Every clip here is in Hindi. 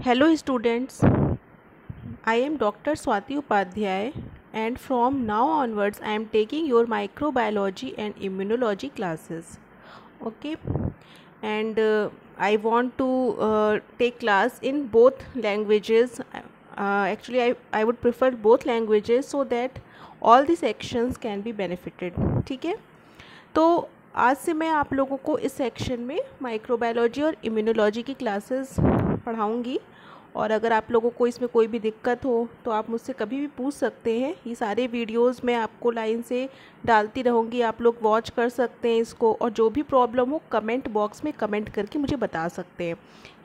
Hello students I am doctor Swati Upadhyay and from now onwards I am taking your microbiology and immunology classes okay and I want to take class in both languages actually I I would prefer both languages so that all this sections can be benefited ठीक है तो आज से मैं आप लोगों को इस सेक्शन में माइक्रोबायोलॉजी और इम्यूनोलॉजी की क्लासेस पढ़ाऊँगी और अगर आप लोगों को इसमें कोई भी दिक्कत हो तो आप मुझसे कभी भी पूछ सकते हैं ये सारे वीडियोस मैं आपको लाइन से डालती रहूँगी आप लोग वॉच कर सकते हैं इसको और जो भी प्रॉब्लम हो कमेंट बॉक्स में कमेंट करके मुझे बता सकते हैं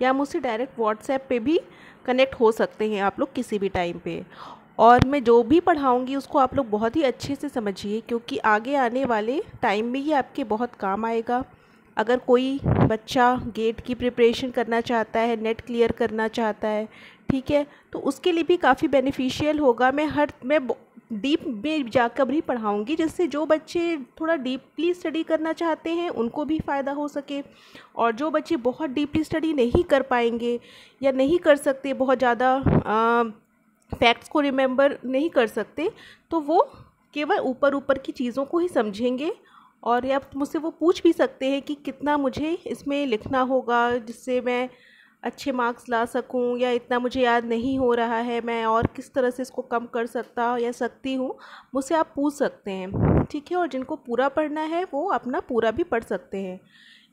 या मुझसे डायरेक्ट व्हाट्सएप पे भी कनेक्ट हो सकते हैं आप लोग किसी भी टाइम पर और मैं जो भी पढ़ाऊँगी उसको आप लोग बहुत ही अच्छे से समझिए क्योंकि आगे आने वाले टाइम में ये आपके बहुत काम आएगा अगर कोई बच्चा गेट की प्रिपरेशन करना चाहता है नेट क्लियर करना चाहता है ठीक है तो उसके लिए भी काफ़ी बेनिफिशियल होगा मैं हर मैं डीप में जाकर ही पढ़ाऊँगी जिससे जो बच्चे थोड़ा डीपली स्टडी करना चाहते हैं उनको भी फ़ायदा हो सके और जो बच्चे बहुत डीपली स्टडी नहीं कर पाएंगे या नहीं कर सकते बहुत ज़्यादा फैक्ट्स को रिमेंबर नहीं कर सकते तो वो केवल ऊपर ऊपर की चीज़ों को ही समझेंगे और या मुझसे वो पूछ भी सकते हैं कि कितना मुझे इसमें लिखना होगा जिससे मैं अच्छे मार्क्स ला सकूं या इतना मुझे याद नहीं हो रहा है मैं और किस तरह से इसको कम कर सकता या सकती हूँ मुझसे आप पूछ सकते हैं ठीक है और जिनको पूरा पढ़ना है वो अपना पूरा भी पढ़ सकते हैं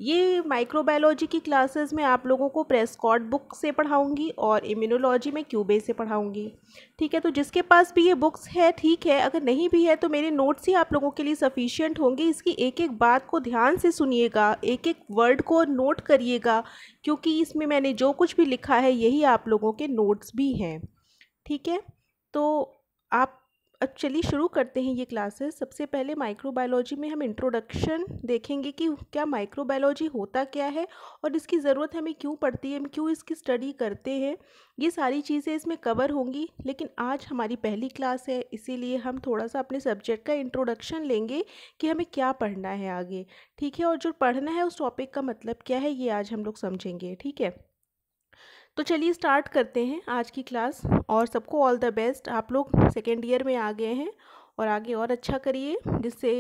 ये माइक्रोबायोलॉजी की क्लासेस में आप लोगों को प्रेसकॉट बुक से पढ़ाऊँगी और इम्यूनोलॉजी में क्यूबे से पढ़ाऊँगी ठीक है तो जिसके पास भी ये बुक्स है ठीक है अगर नहीं भी है तो मेरे नोट्स ही आप लोगों के लिए सफिशियंट होंगे इसकी एक एक बात को ध्यान से सुनिएगा एक एक वर्ड को नोट करिएगा क्योंकि इसमें मैंने जो कुछ भी लिखा है यही आप लोगों के नोट्स भी हैं ठीक है तो आप अब चलिए शुरू करते हैं ये क्लासेस सबसे पहले माइक्रोबायोलॉजी में हम इंट्रोडक्शन देखेंगे कि क्या माइक्रोबायोलॉजी होता क्या है और इसकी ज़रूरत हमें क्यों पड़ती है हम क्यों इसकी स्टडी करते हैं ये सारी चीज़ें इसमें कवर होंगी लेकिन आज हमारी पहली क्लास है इसीलिए हम थोड़ा सा अपने सब्जेक्ट का इंट्रोडक्शन लेंगे कि हमें क्या पढ़ना है आगे ठीक है और जो पढ़ना है उस टॉपिक का मतलब क्या है ये आज हम लोग समझेंगे ठीक है तो चलिए स्टार्ट करते हैं आज की क्लास और सबको ऑल द बेस्ट आप लोग सेकेंड ईयर में आ गए हैं और आगे और अच्छा करिए जिससे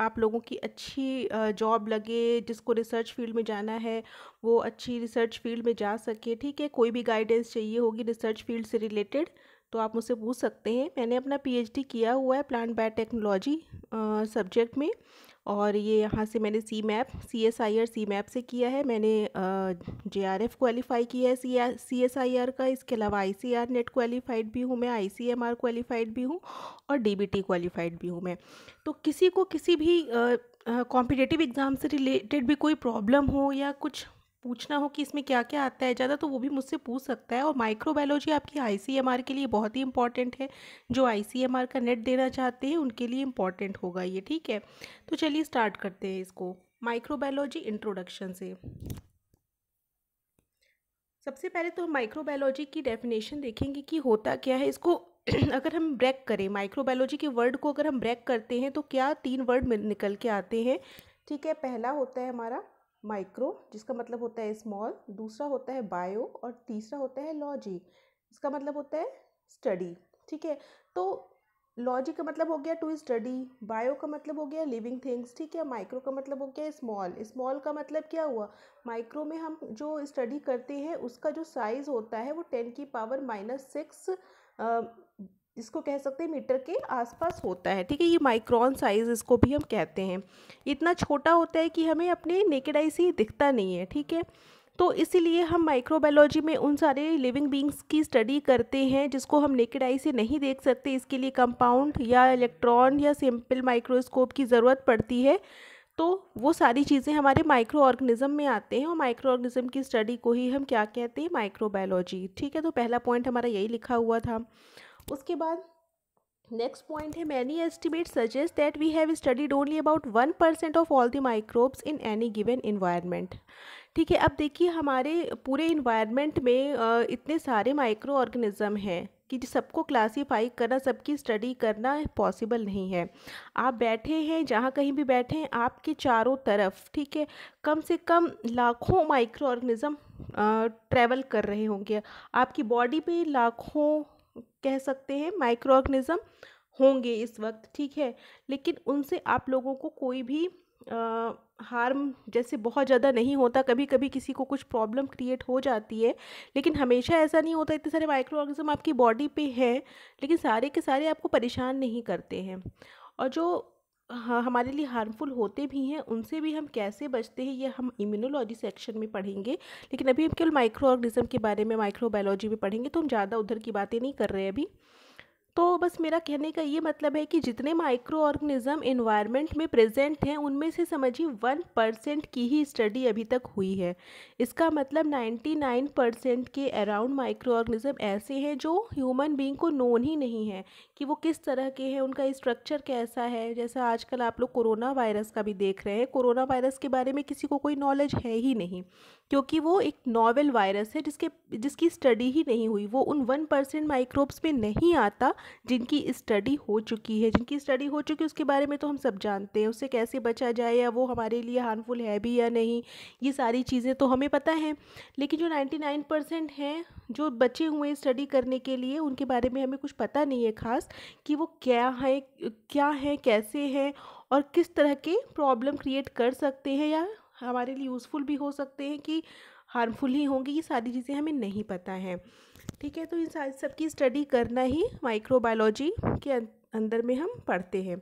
आप लोगों की अच्छी जॉब लगे जिसको रिसर्च फील्ड में जाना है वो अच्छी रिसर्च फील्ड में जा सके ठीक है कोई भी गाइडेंस चाहिए होगी रिसर्च फील्ड से रिलेटेड तो आप मुझसे पूछ सकते हैं मैंने अपना पीएचडी किया हुआ है प्लांट बायोटेक्नोलॉजी सब्जेक्ट में और ये यहाँ से मैंने C MAP C S I R C MAP से किया है मैंने जे आर एफ क्वालिफ़ाई किया है सी सी एस आई आर का इसके अलावा I C R NET qualified भी हूँ मैं I C M R qualified भी हूँ और डी बी टी क्वालिफ़ाइड भी हूँ मैं तो किसी को किसी भी कॉम्पिटेटिव एग्ज़ाम से रिलेटेड भी कोई प्रॉब्लम हो या कुछ पूछना हो कि इसमें क्या क्या आता है ज़्यादा तो वो भी मुझसे पूछ सकता है और माइक्रोबायोलॉजी आपकी आईसीएमआर के लिए बहुत ही इंपॉर्टेंट है जो आईसीएमआर का नेट देना चाहते हैं उनके लिए इंपॉर्टेंट होगा ये ठीक है तो चलिए स्टार्ट करते हैं इसको माइक्रोबायोलॉजी इंट्रोडक्शन से सबसे पहले तो हम माइक्रोबायोलॉजी की डेफिनेशन देखेंगे कि होता क्या है इसको अगर हम ब्रेक करें माइक्रोबायोलॉजी के वर्ड को अगर हम ब्रेक करते हैं तो क्या तीन वर्ड निकल के आते हैं ठीक है पहला होता है हमारा माइक्रो जिसका मतलब होता है स्मॉल दूसरा होता है बायो और तीसरा होता है लॉजी इसका मतलब होता है स्टडी ठीक है तो लॉजी का मतलब हो गया टू स्टडी बायो का मतलब हो गया लिविंग थिंग्स ठीक है माइक्रो का मतलब हो गया स्मॉल स्मॉल का मतलब क्या हुआ माइक्रो में हम जो स्टडी करते हैं उसका जो साइज़ होता है वो टेन की पावर माइनस सिक्स इसको कह सकते हैं मीटर के आसपास होता है ठीक है ये माइक्रॉन साइज इसको भी हम कहते हैं इतना छोटा होता है कि हमें अपने नेकेड आई से दिखता नहीं है ठीक है तो इसीलिए हम माइक्रोबायोलॉजी में उन सारे लिविंग बींग्स की स्टडी करते हैं जिसको हम नेकेड आई से नहीं देख सकते इसके लिए कंपाउंड या इलेक्ट्रॉन या सिंपल माइक्रोस्कोप की ज़रूरत पड़ती है तो वो सारी चीज़ें हमारे माइक्रो ऑर्गेनिज्म में आते हैं और माइक्रो ऑर्गेनिज्म की स्टडी को ही हम क्या कहते हैं माइक्रोबायोलॉजी ठीक है तो पहला पॉइंट हमारा यही लिखा हुआ था उसके बाद नेक्स्ट पॉइंट है many estimate suggest that we have studied only about one percent of all the microbes in any given environment ठीक है अब देखिए हमारे पूरे इन्वायरमेंट में इतने सारे माइक्रो ऑर्गेनिज़म हैं कि सबको क्लासीफाई करना सबकी स्टडी करना पॉसिबल नहीं है आप बैठे हैं जहाँ कहीं भी बैठे हैं आपके चारों तरफ ठीक है कम से कम लाखों माइक्रो ऑर्गेनिज़म ट्रैवल कर रहे होंगे आपकी बॉडी पे लाखों कह सकते हैं माइक्रो ऑर्गेनिज़म होंगे इस वक्त ठीक है लेकिन उनसे आप लोगों को कोई भी आ, हार्म जैसे बहुत ज़्यादा नहीं होता कभी कभी किसी को कुछ प्रॉब्लम क्रिएट हो जाती है लेकिन हमेशा ऐसा नहीं होता इतने सारे माइक्रो ऑर्गेनिज्म आपकी बॉडी पे हैं लेकिन सारे के सारे आपको परेशान नहीं करते हैं और जो हाँ, हमारे लिए हार्मफुल होते भी हैं उनसे भी हम कैसे बचते हैं ये हम इम्यूनोलॉजी सेक्शन में पढ़ेंगे लेकिन अभी हम केवल माइक्रो ऑर्गनिज़म के बारे में माइक्रोबायोलॉजी में पढ़ेंगे तो हम ज़्यादा उधर की बातें नहीं कर रहे अभी तो बस मेरा कहने का ये मतलब है कि जितने माइक्रो ऑर्गेनिज्म इन्वायरमेंट में प्रेजेंट हैं उनमें से समझिए वन परसेंट की ही स्टडी अभी तक हुई है इसका मतलब नाइन्टी नाइन परसेंट के अराउंड माइक्रो ऑर्गेनिज्म ऐसे हैं जो ह्यूमन बींग को नोन ही नहीं है कि वो किस तरह के हैं उनका स्ट्रक्चर कैसा है जैसा आजकल आप लोग कोरोना वायरस का भी देख रहे हैं कोरोना वायरस के बारे में किसी को कोई नॉलेज है ही नहीं क्योंकि वो एक नॉवल वायरस है जिसके जिसकी स्टडी ही नहीं हुई वो उन वन परसेंट माइक्रोब्स में नहीं आता जिनकी स्टडी हो चुकी है जिनकी स्टडी हो चुकी है उसके बारे में तो हम सब जानते हैं उससे कैसे बचा जाए या वो हमारे लिए हार्मफुल है भी या नहीं ये सारी चीज़ें तो हमें पता है लेकिन जो नाइन्टी नाइन परसेंट हैं जो बचे हुए स्टडी करने के लिए उनके बारे में हमें कुछ पता नहीं है ख़ास कि वो क्या है क्या है कैसे हैं और किस तरह के प्रॉब्लम क्रिएट कर सकते हैं या हमारे लिए यूज़फुल भी हो सकते हैं कि हार्मफुल ही होंगी ये सारी चीज़ें हमें नहीं पता है ठीक है तो इन सब की स्टडी करना ही माइक्रोबायोलॉजी के अं-, अंदर में हम पढ़ते हैं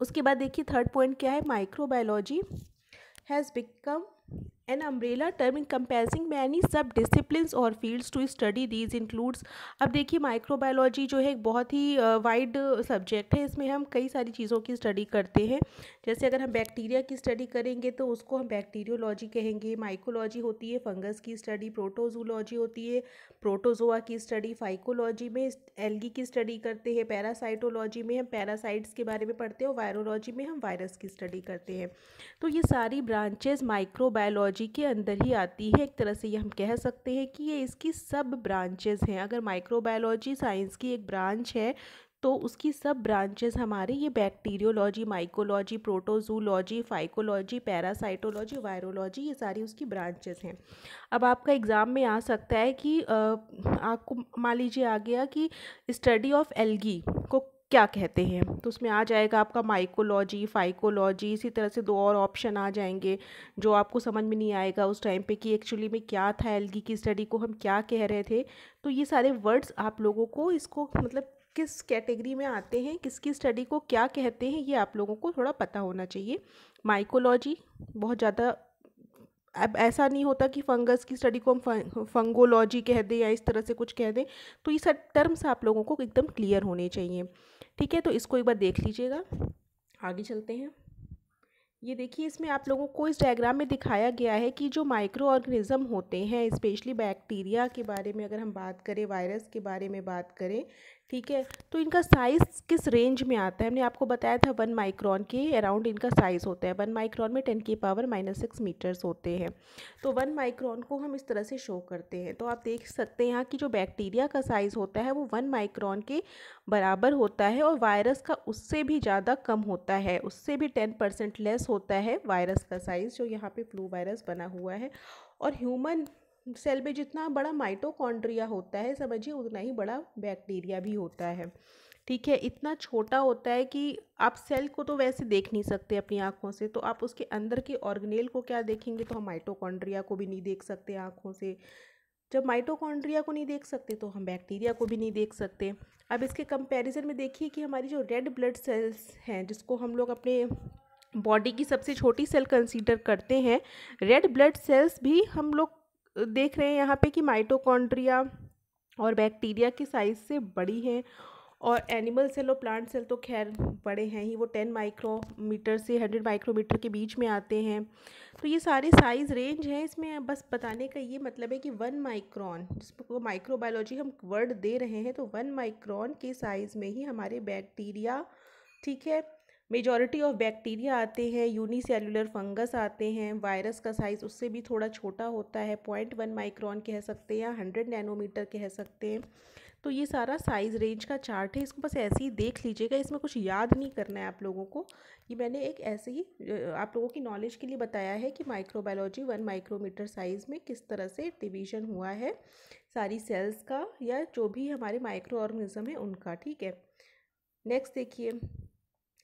उसके बाद देखिए थर्ड पॉइंट क्या है microbiology has become An umbrella term encompassing many sub disciplines or fields to study these includes अब देखिए माइक्रोबायोलॉजी जो है एक बहुत ही वाइड सब्जेक्ट है इसमें हम कई सारी चीज़ों की स्टडी करते हैं जैसे अगर हम बैक्टीरिया की स्टडी करेंगे तो उसको हम बैक्टीरियोलॉजी कहेंगे माइकोलॉजी होती है फंगस की स्टडी प्रोटोजूलॉजी होती है प्रोटोजोआ की स्टडी फाइकोलॉजी में एल्गी की स्टडी करते हैं पैरासाइटोलॉजी में हम पैरासाइट्स के बारे में पढ़ते हैं और वायरोलॉजी में हम वायरस की स्टडी करते हैं तो ये सारी ब्रांचेज माइक्रोबायोलॉजी टेक्नोलॉजी के अंदर ही आती है एक तरह से ये हम कह सकते हैं कि ये इसकी सब ब्रांचेस हैं अगर माइक्रोबायोलॉजी साइंस की एक ब्रांच है तो उसकी सब ब्रांचेस हमारे ये bacteriology mycology protozoology phycology parasitology virology ये सारी उसकी ब्रांचेस हैं अब आपका एग्ज़ाम में आ सकता है कि आपको मान लीजिए आ गया कि स्टडी ऑफ एल्गी को क्या कहते हैं तो उसमें आ जाएगा आपका माइकोलॉजी फाइकोलॉजी इसी तरह से दो और ऑप्शन आ जाएंगे जो आपको समझ में नहीं आएगा उस टाइम पे कि एक्चुअली में क्या था एलगी की स्टडी को हम क्या कह रहे थे तो ये सारे वर्ड्स आप लोगों को इसको मतलब किस कैटेगरी में आते हैं किसकी स्टडी को क्या कहते हैं ये आप लोगों को थोड़ा पता होना चाहिए माइकोलॉजी बहुत ज़्यादा अब ऐसा नहीं होता कि फंगस की स्टडी को हम फंगोलॉजी कह दें या इस तरह से कुछ कह दें तो ये सब टर्म्स आप लोगों को एकदम क्लियर होने चाहिए ठीक है तो इसको एक बार देख लीजिएगा आगे चलते हैं ये देखिए इसमें आप लोगों को इस डायग्राम में दिखाया गया है कि जो माइक्रो ऑर्गेनिज़म होते हैं स्पेशली बैक्टीरिया के बारे में अगर हम बात करें वायरस के बारे में बात करें ठीक है तो इनका साइज़ किस रेंज में आता है हमने आपको बताया था वन माइक्रॉन के अराउंड इनका साइज़ होता है वन माइक्रॉन में टेन की पावर माइनस सिक्स मीटर्स होते हैं तो वन माइक्रॉन को हम इस तरह से शो करते हैं तो आप देख सकते हैं यहाँ की जो बैक्टीरिया का साइज़ होता है वो वन माइक्रॉन के बराबर होता है और वायरस का उससे भी ज़्यादा कम होता है उससे भी टेन परसेंट लेस होता है वायरस का साइज़ जो यहाँ पर फ्लू वायरस बना हुआ है और ह्यूमन सेल में जितना बड़ा माइटोकॉन्ड्रिया होता है समझिए उतना ही बड़ा बैक्टीरिया भी होता है ठीक है इतना छोटा होता है कि आप सेल को तो वैसे देख नहीं सकते अपनी आँखों से तो आप उसके अंदर के ऑर्गेनेल को क्या देखेंगे तो हम माइटोकॉन्ड्रिया को भी नहीं देख सकते आँखों से जब माइटोकॉन्ड्रिया को नहीं देख सकते तो हम बैक्टीरिया को भी नहीं देख सकते अब इसके कंपैरिजन में देखिए कि हमारी जो रेड ब्लड सेल्स हैं जिसको हम लोग अपने बॉडी की सबसे छोटी सेल कंसीडर करते हैं रेड ब्लड सेल्स भी हम लोग देख रहे हैं यहाँ पे कि माइटोकॉन्ड्रिया और बैक्टीरिया की साइज़ से बड़ी हैं और एनिमल सेल और प्लांट सेल तो खैर बड़े हैं ही वो टेन माइक्रोमीटर से हंड्रेड माइक्रोमीटर के बीच में आते हैं तो ये सारे साइज़ रेंज हैं इसमें बस बताने का ये मतलब है कि वन माइक्रोन जिसको माइक्रोबायोलॉजी हम वर्ड दे रहे हैं तो वन माइक्रोन के साइज़ में ही हमारे बैक्टीरिया ठीक है मेजॉरिटी ऑफ बैक्टीरिया आते हैं यूनिसेलुलर फंगस आते हैं वायरस का साइज़ उससे भी थोड़ा छोटा होता है पॉइंट वन माइक्रॉन कह सकते हैं या हंड्रेड नैनोमीटर कह सकते हैं तो ये सारा साइज़ रेंज का चार्ट है इसको बस ऐसे ही देख लीजिएगा इसमें कुछ याद नहीं करना है आप लोगों को ये मैंने एक ऐसे ही आप लोगों की नॉलेज के लिए बताया है कि माइक्रोबायोलॉजी वन माइक्रोमीटर साइज़ में किस तरह से डिवीजन हुआ है सारी सेल्स का या जो भी हमारे माइक्रो ऑर्गेनिज्म है उनका ठीक है नेक्स्ट देखिए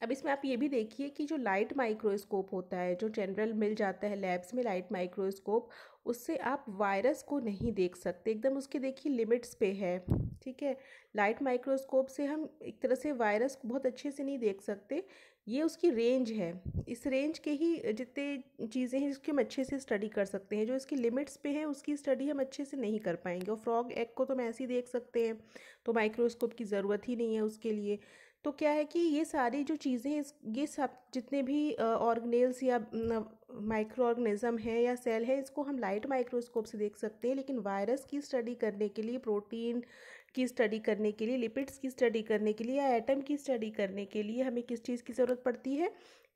अब इसमें आप ये भी देखिए कि जो लाइट माइक्रोस्कोप होता है जो जनरल मिल जाता है लैब्स में लाइट माइक्रोस्कोप उससे आप वायरस को नहीं देख सकते एकदम उसके देखिए लिमिट्स पे है ठीक है लाइट माइक्रोस्कोप से हम एक तरह से वायरस को बहुत अच्छे से नहीं देख सकते ये उसकी रेंज है इस रेंज के ही जितने चीज़ें हैं जिसकी हम अच्छे से स्टडी कर सकते हैं जो इसकी लिमिट्स पे है उसकी स्टडी हम अच्छे से नहीं कर पाएंगे और फ्रॉग एग को तो हम ऐसे ही देख सकते हैं तो माइक्रोस्कोप की ज़रूरत ही नहीं है उसके लिए तो क्या है कि ये सारी जो चीज़ें ये सब जितने भी ऑर्गनेल्स या माइक्रो ऑर्गेनिज्म है या सेल है इसको हम लाइट माइक्रोस्कोप से देख सकते हैं लेकिन वायरस की स्टडी करने के लिए प्रोटीन की स्टडी करने के लिए लिपिड्स की स्टडी करने के लिए या एटम की स्टडी करने के लिए हमें किस चीज़ की ज़रूरत पड़ती है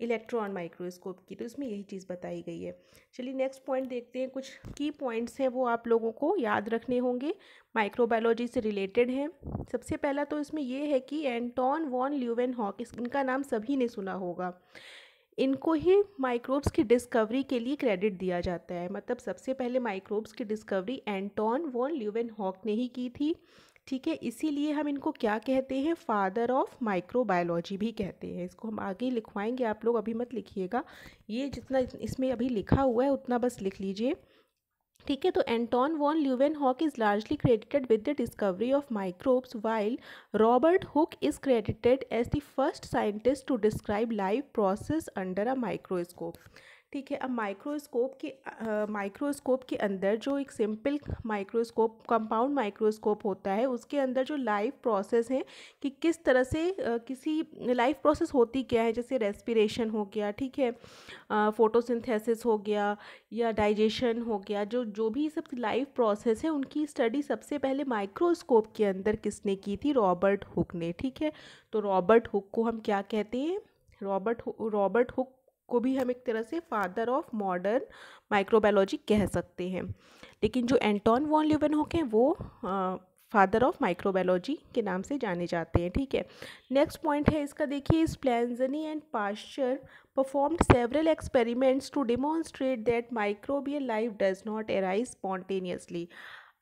इलेक्ट्रॉन माइक्रोस्कोप की तो इसमें यही चीज़ बताई गई है चलिए नेक्स्ट पॉइंट देखते हैं कुछ की पॉइंट्स हैं वो आप लोगों को याद रखने होंगे माइक्रोबायोलॉजी से रिलेटेड हैं सबसे पहला तो इसमें ये है कि एंटोन वॉन ल्यूवेन हॉक इनका नाम सभी ने सुना होगा इनको ही माइक्रोब्स की डिस्कवरी के लिए क्रेडिट दिया जाता है मतलब सबसे पहले माइक्रोब्स की discovery Anton van Leeuwenhoek ने ही की थी ठीक है इसीलिए हम इनको क्या कहते हैं फादर ऑफ माइक्रोबायोलॉजी भी कहते हैं इसको हम आगे लिखवाएंगे आप लोग अभी मत लिखिएगा ये जितना इसमें अभी लिखा हुआ है उतना बस लिख लीजिए ठीक है तो Anton van Leeuwenhoek is largely credited with the discovery of microbes while Robert Hooke is credited as the first scientist to describe live process under a microscope ठीक है अब माइक्रोस्कोप के माइक्रोस्कोप के अंदर जो एक सिंपल माइक्रोस्कोप कंपाउंड माइक्रोस्कोप होता है उसके अंदर जो लाइफ प्रोसेस है कि किस तरह से आ, किसी लाइफ प्रोसेस होती क्या है जैसे रेस्पिरेशन हो गया ठीक है फोटोसिंथेसिस हो गया या डाइजेशन हो गया जो जो भी सब लाइव प्रोसेस है उनकी स्टडी सबसे पहले माइक्रोस्कोप के अंदर किसने की थी रॉबर्ट हुक ने ठीक है तो रॉबर्ट हुक को हम क्या कहते हैं रॉबर्ट रॉबर्ट हुक को भी हम एक तरह से फादर ऑफ मॉडर्न माइक्रोबायोलॉजी कह सकते हैं लेकिन जो एंटोन वॉन ल्यूवेनहॉक हैं वो फादर ऑफ माइक्रोबायोलॉजी के नाम से जाने जाते हैं ठीक है नेक्स्ट पॉइंट है इसका देखिए Spallanzani and Pasteur performed several experiments to demonstrate that microbial life does not arise spontaneously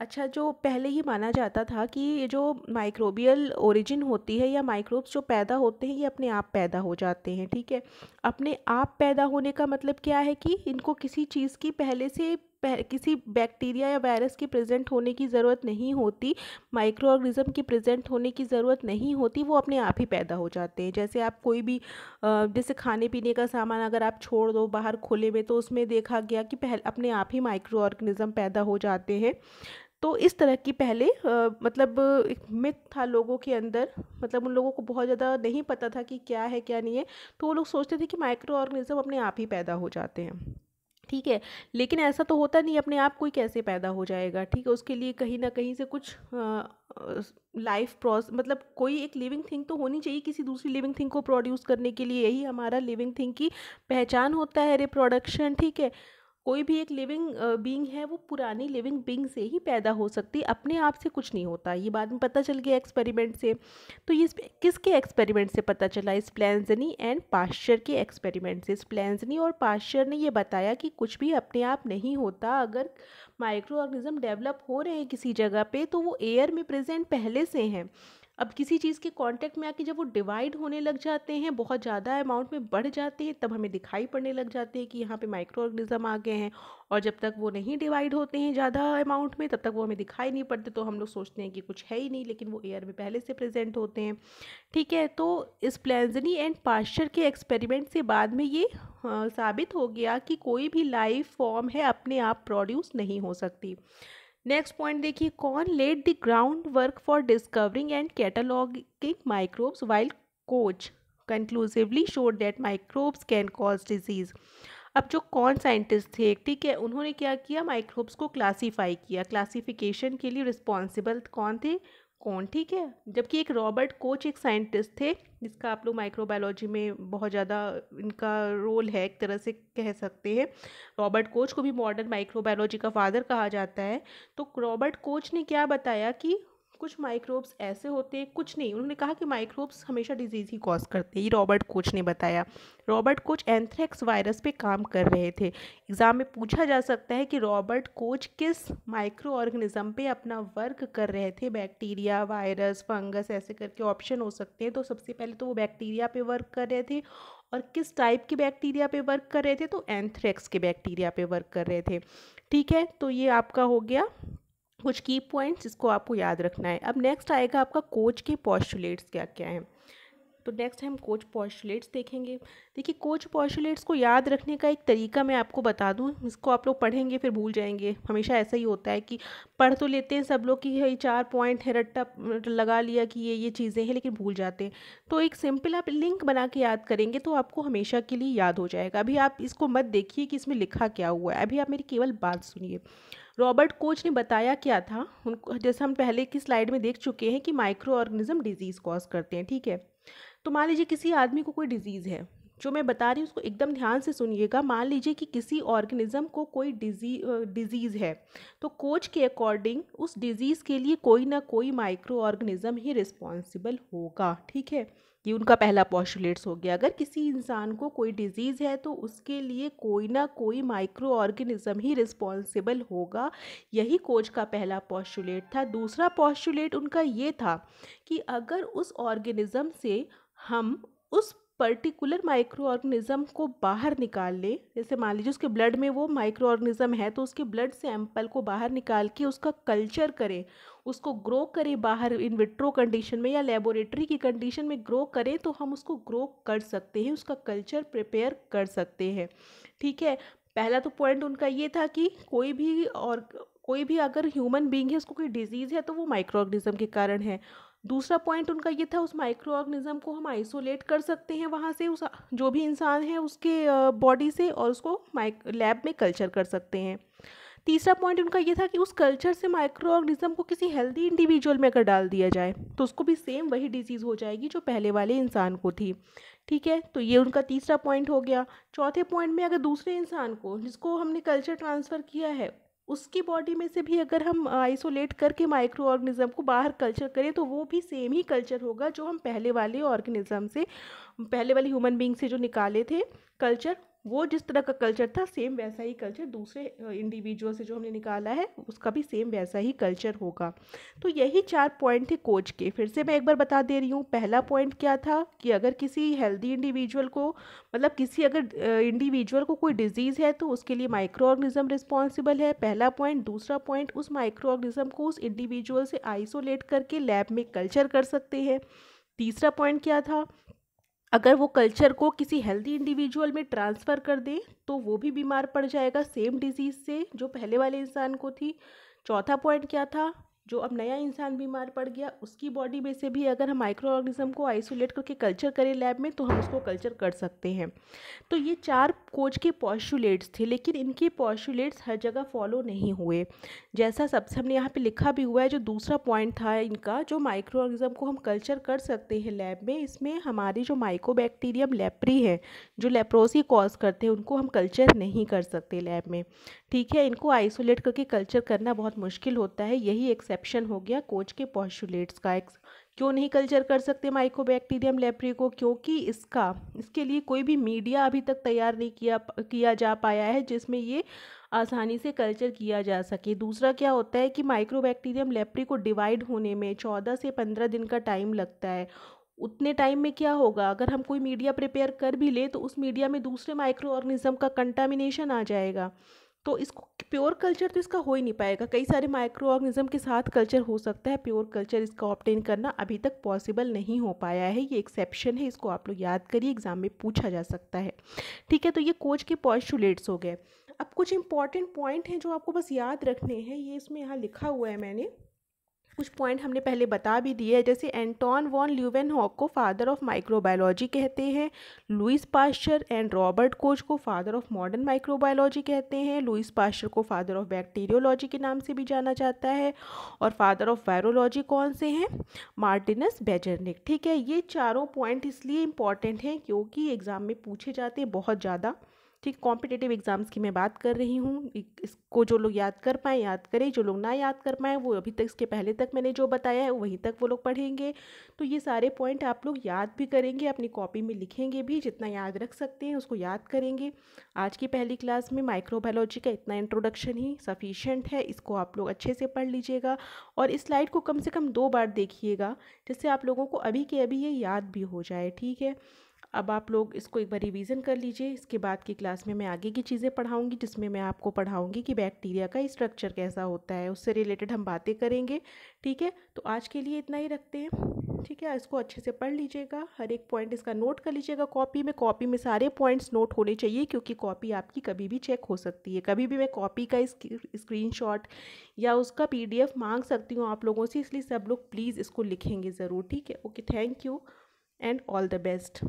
अच्छा जो पहले ये माना जाता था कि ये जो माइक्रोबियल ओरिजिन होती है या माइक्रोब्स जो पैदा होते हैं ये अपने आप पैदा हो जाते हैं ठीक है अपने आप पैदा होने का मतलब क्या है कि इनको किसी चीज़ की पहले से पह, किसी बैक्टीरिया या वायरस के प्रेजेंट होने की ज़रूरत नहीं होती माइक्रो ऑर्गनिज़म के प्रेजेंट होने की ज़रूरत नहीं होती वो अपने आप ही पैदा हो जाते हैं जैसे आप कोई भी जैसे खाने पीने का सामान अगर आप छोड़ दो बाहर खुले में तो उसमें देखा गया कि पहले अपने आप ही माइक्रो ऑर्गनिज़म पैदा हो जाते हैं तो इस तरह की पहले आ, मतलब एक मिथ था लोगों के अंदर मतलब उन लोगों को बहुत ज़्यादा नहीं पता था कि क्या है क्या नहीं है तो वो लोग सोचते थे कि माइक्रो ऑर्गेनिज़म अपने आप ही पैदा हो जाते हैं ठीक है लेकिन ऐसा तो होता नहीं अपने आप कोई कैसे पैदा हो जाएगा ठीक है उसके लिए कहीं ना कहीं से कुछ लाइफ प्रोस मतलब कोई एक लिविंग थिंग तो होनी चाहिए किसी दूसरी लिविंग थिंग को प्रोड्यूस करने के लिए यही हमारा लिविंग थिंग की पहचान होता है रिप्रोडक्शन ठीक है कोई भी एक लिविंग बींग है वो पुरानी लिविंग बींग से ही पैदा हो सकती है अपने आप से कुछ नहीं होता ये बाद में पता चल गया एक्सपेरिमेंट से तो ये किसके एक्सपेरिमेंट से पता चला स्प्लैंजनी एंड पाश्चर के एक्सपेरिमेंट से स्प्लैंजनी और पाश्चर ने ये बताया कि कुछ भी अपने आप नहीं होता अगर माइक्रो ऑर्गेनिज्म डेवलप हो रहे हैं किसी जगह पर तो वो एयर में प्रजेंट पहले से हैं अब किसी चीज़ के कांटेक्ट में आके जब वो डिवाइड होने लग जाते हैं बहुत ज़्यादा अमाउंट में बढ़ जाते हैं तब हमें दिखाई पड़ने लग जाते हैं कि यहाँ पे माइक्रो ऑर्गेनिज्म आ गए हैं और जब तक वो नहीं डिवाइड होते हैं ज़्यादा अमाउंट में तब तक वो हमें दिखाई नहीं पड़ते तो हम लोग सोचते हैं कि कुछ है ही नहीं लेकिन वो एयर में पहले से प्रेजेंट होते हैं ठीक है तो इस प्लेजनी एंड पास्चर के एक्सपेरिमेंट से बाद में ये आ, साबित हो गया कि कोई भी लाइफ फॉर्म है अपने आप प्रोड्यूस नहीं हो सकती नेक्स्ट पॉइंट देखिए Cohn laid the groundwork for discovering and cataloguing microbes while Koch conclusively show that microbes can cause disease अब जो कौन साइंटिस्ट थे ठीक है उन्होंने क्या किया माइक्रोब्स को क्लासीफाई किया क्लासीफिकेशन के लिए रिस्पॉन्सिबल कौन थे कौन ठीक है जबकि एक रॉबर्ट कोच एक साइंटिस्ट थे जिसका आप लोग माइक्रोबायोलॉजी में बहुत ज़्यादा इनका रोल है एक तरह से कह सकते हैं रॉबर्ट कोच को भी मॉडर्न माइक्रोबायोलॉजी का फादर कहा जाता है तो रॉबर्ट कोच ने क्या बताया कि कुछ माइक्रोब्स ऐसे होते हैं कुछ नहीं उन्होंने कहा कि माइक्रोब्स हमेशा डिजीज़ ही कॉज करते हैं ये रॉबर्ट कोच ने बताया रॉबर्ट कोच एंथ्रेक्स वायरस पे काम कर रहे थे एग्ज़ाम में पूछा जा सकता है कि रॉबर्ट कोच किस माइक्रो ऑर्गेनिज़म पे अपना वर्क कर रहे थे बैक्टीरिया वायरस फंगस ऐसे करके ऑप्शन हो सकते हैं तो सबसे पहले तो वो बैक्टीरिया पे वर्क कर रहे थे और किस टाइप के बैक्टीरिया पे वर्क कर रहे थे तो एंथ्रेक्स के बैक्टीरिया पे वर्क कर रहे थे ठीक है तो ये आपका हो गया कुछ की पॉइंट्स जिसको आपको याद रखना है अब नेक्स्ट आएगा आपका कोच के पॉस्टुलेट्स क्या क्या हैं तो नेक्स्ट हम कोच पॉस्टुलेट्स देखेंगे देखिए कोच पॉस्टुलेट्स को याद रखने का एक तरीका मैं आपको बता दूं इसको आप लोग पढ़ेंगे फिर भूल जाएंगे हमेशा ऐसा ही होता है कि पढ़ तो लेते हैं सब लोग कि ये चार पॉइंट है रट्टा लगा लिया कि ये ये चीज़ें हैं लेकिन भूल जाते हैं तो एक सिंपल आप लिंक बना के याद करेंगे तो आपको हमेशा के लिए याद हो जाएगा अभी आप इसको मत देखिए कि इसमें लिखा क्या हुआ है अभी आप मेरी केवल बात सुनिए रॉबर्ट कोच ने बताया क्या था उनको जैसे हम पहले की स्लाइड में देख चुके हैं कि माइक्रो ऑर्गेनिज्म डिजीज़ कॉज करते हैं ठीक है तो मान लीजिए किसी आदमी को कोई डिजीज़ है जो मैं बता रही हूँ उसको एकदम ध्यान से सुनिएगा मान लीजिए कि किसी ऑर्गेनिज्म को कोई डिजी डिजीज़ है तो कोच के अकॉर्डिंग उस डिजीज़ के लिए कोई ना कोई माइक्रो ऑर्गेनिज्म ही रिस्पॉन्सिबल होगा ठीक है कि उनका पहला पॉस्टुलेट्स हो गया अगर किसी इंसान को कोई डिजीज़ है तो उसके लिए कोई ना कोई माइक्रो ऑर्गेनिज्म ही रिस्पॉन्सिबल होगा यही कोच का पहला पॉस्टुलेट था दूसरा पॉस्टुलेट उनका ये था कि अगर उस ऑर्गेनिज़म से हम उस पर्टिकुलर माइक्रो ऑर्गेनिज़म को बाहर निकाल लें जैसे मान लीजिए उसके ब्लड में वो माइक्रो ऑर्गेनिज़म है तो उसके ब्लड सैंपल को बाहर निकाल के उसका कल्चर करें उसको ग्रो करें बाहर इन विट्रो कंडीशन में या लेबोरेटरी की कंडीशन में ग्रो करें तो हम उसको ग्रो कर सकते हैं उसका कल्चर प्रिपेयर कर सकते हैं ठीक है पहला तो पॉइंट उनका ये था कि कोई भी और कोई भी अगर ह्यूमन बींग है उसको कोई डिजीज़ है तो वो माइक्रो ऑर्गनिज़म के कारण है दूसरा पॉइंट उनका ये था उस माइक्रो ऑर्गनिज़म को हम आइसोलेट कर सकते हैं वहाँ से उस जो भी इंसान है उसके बॉडी से और उसको माइक लैब में कल्चर कर सकते हैं तीसरा पॉइंट उनका ये था कि उस कल्चर से माइक्रो ऑर्गेनिज्म को किसी हेल्दी इंडिविजुअल में अगर डाल दिया जाए तो उसको भी सेम वही डिजीज़ हो जाएगी जो पहले वाले इंसान को थी ठीक है तो ये उनका तीसरा पॉइंट हो गया चौथे पॉइंट में अगर दूसरे इंसान को जिसको हमने कल्चर ट्रांसफ़र किया है उसकी बॉडी में से भी अगर हम आइसोलेट करके माइक्रो ऑर्गेनिज्म को बाहर कल्चर करें तो वो भी सेम ही कल्चर होगा जो हम पहले वाले ऑर्गेनिज्म से पहले वाले ह्यूमन बींग से जो निकाले थे कल्चर वो जिस तरह का कल्चर था सेम वैसा ही कल्चर दूसरे इंडिविजुअल से जो हमने निकाला है उसका भी सेम वैसा ही कल्चर होगा तो यही चार पॉइंट थे कोच के फिर से मैं एक बार बता दे रही हूँ पहला पॉइंट क्या था कि अगर किसी हेल्दी इंडिविजुअल को मतलब किसी अगर इंडिविजुअल को कोई डिजीज़ है तो उसके लिए माइक्रो ऑर्गनिज़म रिस्पॉन्सिबल है पहला पॉइंट दूसरा पॉइंट उस माइक्रो ऑर्गनिज़म को उस इंडिविजुअल से आइसोलेट करके लैब में कल्चर कर सकते हैं तीसरा पॉइंट क्या था अगर वो कल्चर को किसी हेल्दी इंडिविजुअल में ट्रांसफ़र कर दे तो वो भी बीमार पड़ जाएगा सेम डिजीज़ से जो पहले वाले इंसान को थी चौथा पॉइंट क्या था जो अब नया इंसान बीमार पड़ गया उसकी बॉडी में से भी अगर हम माइक्रो ऑर्गेनिज्म को आइसोलेट करके कल्चर करें लैब में तो हम उसको कल्चर कर सकते हैं तो ये चार कोच के पॉस्टुलेट्स थे लेकिन इनके पॉस्टुलेट्स हर जगह फॉलो नहीं हुए जैसा सबसे हमने यहाँ पे लिखा भी हुआ है जो दूसरा पॉइंट था इनका जो माइक्रो ऑर्गेनिज्म को हम कल्चर कर सकते हैं लैब में इसमें हमारी जो माइक्रो बैक्टीरियम लेप्री है जो लेप्रोसी कॉज करते हैं उनको हम कल्चर नहीं कर सकते लैब में ठीक है इनको आइसोलेट करके कल्चर करना बहुत मुश्किल होता है यही एक्सेप्ट एक्सेप्शन हो गया कोच के पॉस्टुलेट्स का क्यों नहीं कल्चर कर सकते माइकोबैक्टीरियम लेप्री को क्योंकि इसका इसके लिए कोई भी मीडिया अभी तक तैयार नहीं किया किया जा पाया है जिसमें ये आसानी से कल्चर किया जा सके दूसरा क्या होता है कि माइक्रोबैक्टीरियम लेप्री को डिवाइड होने में चौदह से पंद्रह दिन का टाइम लगता है उतने टाइम में क्या होगा अगर हम कोई मीडिया प्रिपेयर कर भी ले तो उस मीडिया में दूसरे माइक्रो ऑर्गेनिज्म का कंटामिनेशन आ जाएगा तो इसको प्योर कल्चर तो इसका हो ही नहीं पाएगा कई सारे माइक्रो ऑर्गेनिज्म के साथ कल्चर हो सकता है प्योर कल्चर इसका ऑप्टेन करना अभी तक पॉसिबल नहीं हो पाया है ये एक्सेप्शन है इसको आप लोग याद करिए एग्जाम में पूछा जा सकता है ठीक है तो ये कोच के पॉस्टुलेट्स हो गए अब कुछ इंपॉर्टेंट पॉइंट हैं जो आपको बस याद रखने हैं ये इसमें यहाँ लिखा हुआ है मैंने कुछ पॉइंट हमने पहले बता भी दिए है जैसे एंटोन वॉन हॉक को फादर ऑफ माइक्रोबायोलॉजी कहते हैं Louis Pasteur and Robert Koch को फादर ऑफ मॉडर्न माइक्रोबायोलॉजी कहते हैं लुइस पाश्चर को फादर ऑफ बैक्टीरियोलॉजी के नाम से भी जाना जाता है और फादर ऑफ वायरोलॉजी कौन से हैं मार्टिनस बेजरनिक ठीक है ये चारों पॉइंट इसलिए इंपॉर्टेंट हैं क्योंकि एग्ज़ाम में पूछे जाते हैं बहुत ज़्यादा ठीक कॉम्पिटेटिव एग्ज़ाम्स की मैं बात कर रही हूँ इसको जो लोग याद कर पाएँ याद करें जो लोग ना याद कर पाएँ वो अभी तक इसके पहले तक मैंने जो बताया है वहीं तक वो लोग पढ़ेंगे तो ये सारे पॉइंट आप लोग याद भी करेंगे अपनी कॉपी में लिखेंगे भी जितना याद रख सकते हैं उसको याद करेंगे आज की पहली क्लास में माइक्रोबायोलॉजी का इतना इंट्रोडक्शन ही सफिशेंट है इसको आप लोग अच्छे से पढ़ लीजिएगा और इस स्लाइड को कम से कम दो बार देखिएगा जिससे आप लोगों को अभी के अभी ये याद भी हो जाए ठीक है अब आप लोग इसको एक बार रिवीजन कर लीजिए इसके बाद की क्लास में मैं आगे की चीज़ें पढ़ाऊँगी जिसमें मैं आपको पढ़ाऊँगी कि बैक्टीरिया का स्ट्रक्चर कैसा होता है उससे रिलेटेड हम बातें करेंगे ठीक है तो आज के लिए इतना ही रखते हैं ठीक है इसको अच्छे से पढ़ लीजिएगा हर एक पॉइंट इसका नोट कर लीजिएगा कॉपी में कॉपी में सारे पॉइंट्स नोट होने चाहिए क्योंकि कॉपी आपकी कभी भी चेक हो सकती है कभी भी मैं कॉपी का शॉट या उसका पीडीएफ मांग सकती हूँ आप लोगों से इसलिए सब लोग प्लीज़ इसको लिखेंगे ज़रूर ठीक है okay thank you and all the best.